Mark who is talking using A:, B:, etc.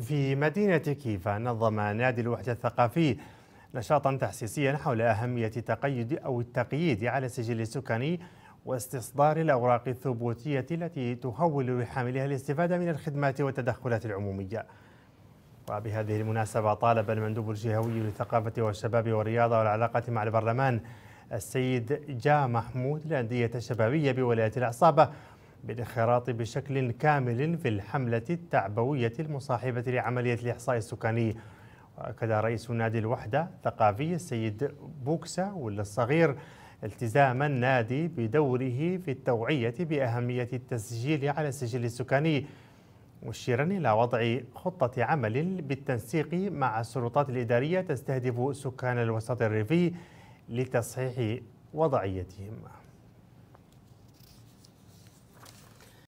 A: في مدينة كيفا نظم نادي الوحدة الثقافي نشاطا تحسيسيا حول أهمية تقييد أو التقييد على السجل السكاني واستصدار الأوراق الثبوتية التي تهول لحاملها الاستفادة من الخدمات والتدخلات العمومية وبهذه المناسبة طالب المندوب الجهوي للثقافة والشباب والرياضة والعلاقات مع البرلمان السيد جا محمود الأندية الشبابية بولاية العصابة بالانخراط بشكل كامل في الحملة التعبوية المصاحبة لعملية الإحصاء السكاني وأكد رئيس نادي الوحدة الثقافي السيد بوكسا والصغير التزام النادي بدوره في التوعية بأهمية التسجيل على السجل السكاني مشيرا إلى وضع خطة عمل بالتنسيق مع السلطات الإدارية تستهدف سكان الوسط الريفي لتصحيح وضعيتهم